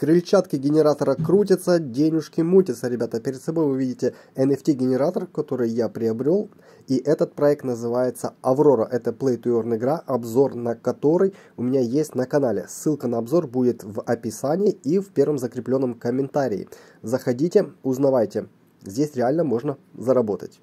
Крыльчатки генератора крутятся, денежки мутятся, ребята. Перед собой вы видите NFT-генератор, который я приобрел. И этот проект называется «Аврора». Это Play to Earn игра, обзор на который у меня есть на канале. Ссылка на обзор будет в описании и в первом закрепленном комментарии. Заходите, узнавайте. Здесь реально можно заработать.